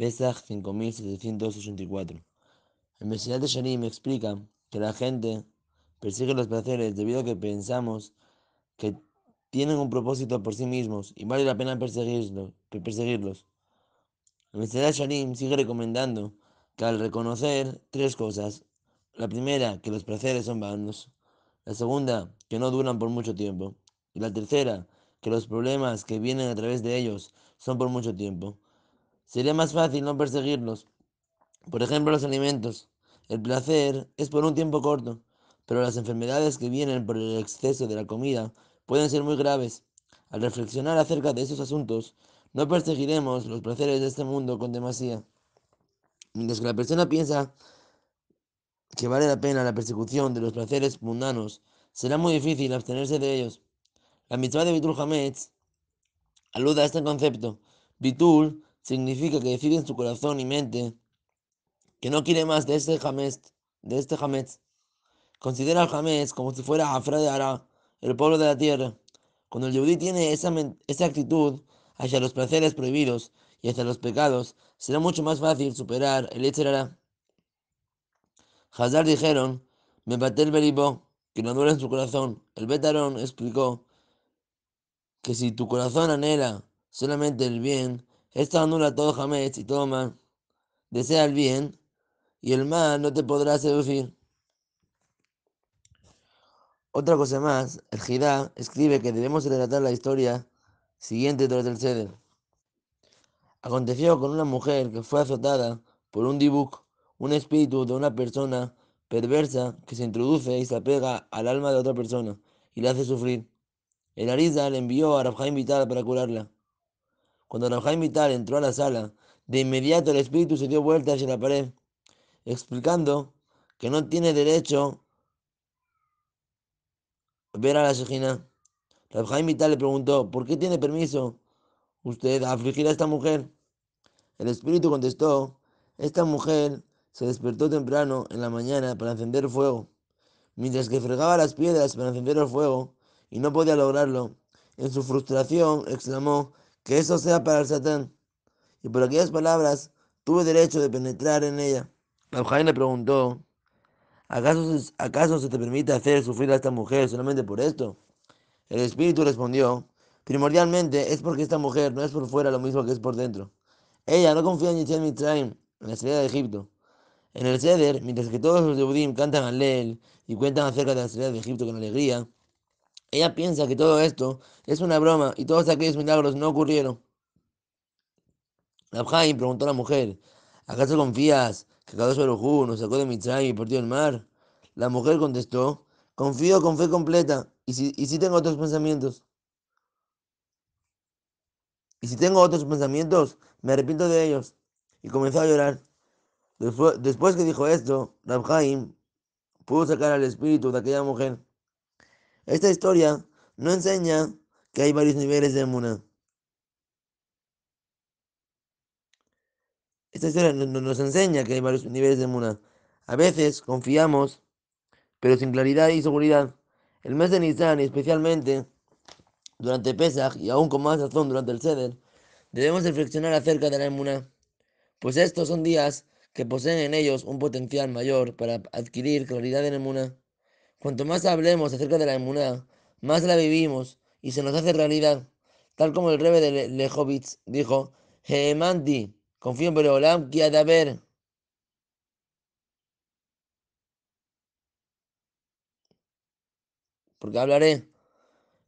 Pesach 5784. El Mesías de Sharim explica que la gente persigue los placeres debido a que pensamos que tienen un propósito por sí mismos y vale la pena perseguirlos. El Mesías de Sharim sigue recomendando que al reconocer tres cosas, la primera, que los placeres son vanos, la segunda, que no duran por mucho tiempo, y la tercera, que los problemas que vienen a través de ellos son por mucho tiempo. Sería más fácil no perseguirlos. Por ejemplo, los alimentos. El placer es por un tiempo corto, pero las enfermedades que vienen por el exceso de la comida pueden ser muy graves. Al reflexionar acerca de esos asuntos, no perseguiremos los placeres de este mundo con demasía. Mientras que la persona piensa que vale la pena la persecución de los placeres mundanos, será muy difícil abstenerse de ellos. La mitzvah de Vitul Hametz alude a este concepto. Vitul significa que decide en su corazón y mente que no quiere más de este jamés, de este Considera al jamés como si fuera Afra de Ara, el pueblo de la tierra. Cuando el Yudí tiene esa, esa actitud hacia los placeres prohibidos y hacia los pecados, será mucho más fácil superar el Ara. Hazar dijeron, me bate el beribó, que no duele en su corazón. El Betarón explicó que si tu corazón anhela solamente el bien, esto anula todo Hametz y todo mal. Desea el bien y el mal no te podrá seducir. Otra cosa más, el Jidá escribe que debemos relatar la historia siguiente tras el Seder. Aconteció con una mujer que fue azotada por un dibuk, un espíritu de una persona perversa que se introduce y se apega al alma de otra persona y la hace sufrir. El Ariza le envió a Rafa Vital para curarla. Cuando Rabjaim Vital entró a la sala, de inmediato el espíritu se dio vuelta hacia la pared, explicando que no tiene derecho ver a la Shejina. Rabjaim Vital le preguntó, ¿por qué tiene permiso usted a afligir a esta mujer? El espíritu contestó, esta mujer se despertó temprano en la mañana para encender fuego. Mientras que fregaba las piedras para encender el fuego y no podía lograrlo, en su frustración exclamó, que eso sea para el Satán. Y por aquellas palabras tuve derecho de penetrar en ella. La le preguntó, ¿acaso, ¿acaso se te permite hacer sufrir a esta mujer solamente por esto? El espíritu respondió, primordialmente es porque esta mujer no es por fuera lo mismo que es por dentro. Ella no confía en Yitzhak Mitzrayim, en la seriedad de Egipto. En el Seder, mientras que todos los de Udim cantan a Leel y cuentan acerca de la seriedad de Egipto con alegría, ella piensa que todo esto es una broma y todos aquellos milagros no ocurrieron. Abjaim preguntó a la mujer, ¿acaso confías que Kadosh Barujú nos sacó de traje y partió el mar? La mujer contestó, confío con fe completa y si, si tengo otros pensamientos. Y si tengo otros pensamientos, me arrepiento de ellos. Y comenzó a llorar. Después, después que dijo esto, Rabjaim pudo sacar al espíritu de aquella mujer. Esta historia no enseña que hay varios niveles de Muna. Esta historia nos enseña que hay varios niveles de Muna. A veces confiamos, pero sin claridad y seguridad. El mes de Nisan, especialmente durante Pesach y aún con más razón durante el Seder, debemos reflexionar acerca de la Emuna, pues estos son días que poseen en ellos un potencial mayor para adquirir claridad en Emuna. Cuanto más hablemos acerca de la emuná, más la vivimos y se nos hace realidad. Tal como el rebe de Lehovitz dijo, Heemanti, eh, confío en Berolam, que ha Porque hablaré.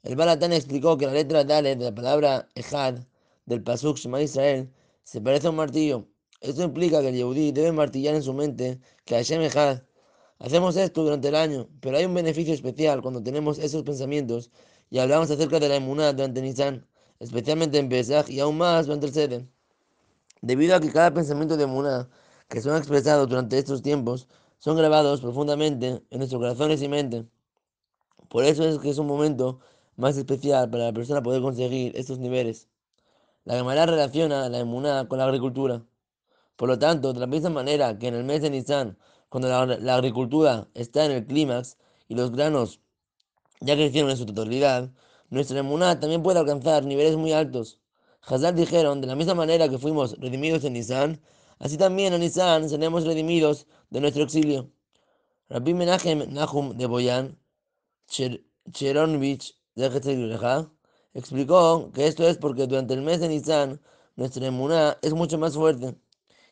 El Balatán explicó que la letra Dale de la palabra Ejad del Pasuk Shema Israel se parece a un martillo. Esto implica que el Yehudi debe martillar en su mente que Hashem Ejad Hacemos esto durante el año, pero hay un beneficio especial cuando tenemos esos pensamientos y hablamos acerca de la inmunidad durante Nisan, especialmente en Pesaj y aún más durante el Sede. Debido a que cada pensamiento de Emuná que son expresados durante estos tiempos son grabados profundamente en nuestros corazones y mente. Por eso es que es un momento más especial para la persona poder conseguir estos niveles. La Gemara relaciona la emuná con la agricultura. Por lo tanto, de la misma manera que en el mes de Nisan cuando la, agricultura está en el clímax y los granos ya crecieron en su totalidad, nuestra emuná también puede alcanzar niveles muy altos. Hazal dijeron, de la misma manera que fuimos redimidos en Nisan, así también en Nisan seremos redimidos de nuestro exilio. Rabbi Menachem Nahum de Boyan, Cheronvich de explicó que esto es porque durante el mes de Nisan nuestra emuná es mucho más fuerte.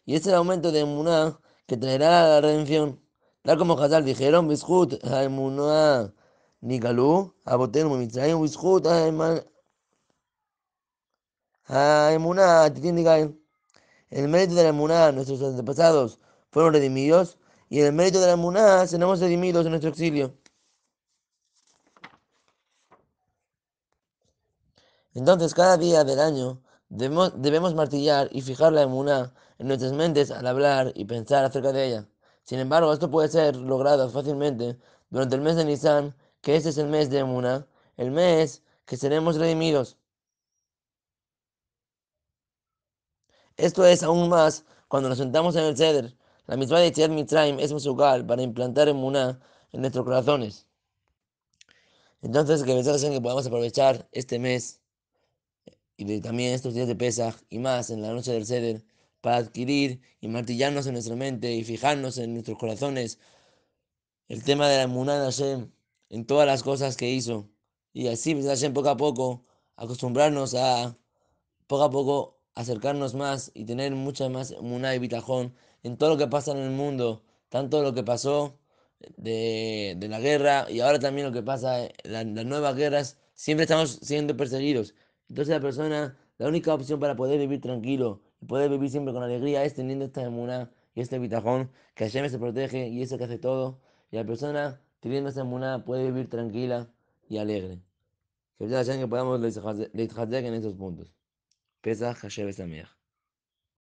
Y este aumento de emuná que traerá la redención. Tal como Hazal dijeron, Bishut Nigalú, Bishut El mérito de la Emuná, nuestros antepasados fueron redimidos, y en el mérito de la Emuná seremos redimidos en nuestro exilio. Entonces, cada día del año Debemos, martillar y fijar la emuna en nuestras mentes al hablar y pensar acerca de ella. Sin embargo, esto puede ser logrado fácilmente durante el mes de Nisan, que este es el mes de emuna el mes que seremos redimidos. Esto es aún más cuando nos sentamos en el ceder. La misma de mitraim Mitzrayim es musical para implantar emuna en nuestros corazones. Entonces, que pensamos en que podamos aprovechar este mes y también estos días de Pesaj y más en la noche del Seder para adquirir y martillarnos en nuestra mente y fijarnos en nuestros corazones el tema de la inmunidad de Hashem en todas las cosas que hizo y así pues, Hashem poco a poco acostumbrarnos a poco a poco acercarnos más y tener mucha más inmunidad y bitajón en todo lo que pasa en el mundo, tanto lo que pasó de, de la guerra y ahora también lo que pasa en las nuevas guerras, siempre estamos siendo perseguidos. Entonces la persona, la única opción para poder vivir tranquilo y poder vivir siempre con alegría es teniendo esta emuná y este bitajón, que Hashem se protege y eso que hace todo. Y la persona teniendo esta emuná puede vivir tranquila y alegre. Que Hashem que podamos leitjazek en esos puntos. pesa Hashem